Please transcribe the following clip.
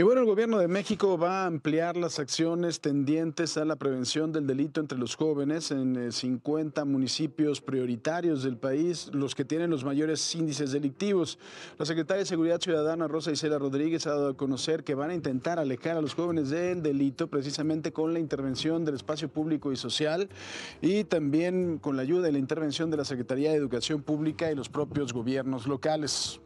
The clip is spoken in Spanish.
Y bueno, el gobierno de México va a ampliar las acciones tendientes a la prevención del delito entre los jóvenes en 50 eh, municipios prioritarios del país, los que tienen los mayores índices delictivos. La secretaria de Seguridad Ciudadana, Rosa Isela Rodríguez, ha dado a conocer que van a intentar alejar a los jóvenes del delito precisamente con la intervención del espacio público y social y también con la ayuda y la intervención de la Secretaría de Educación Pública y los propios gobiernos locales.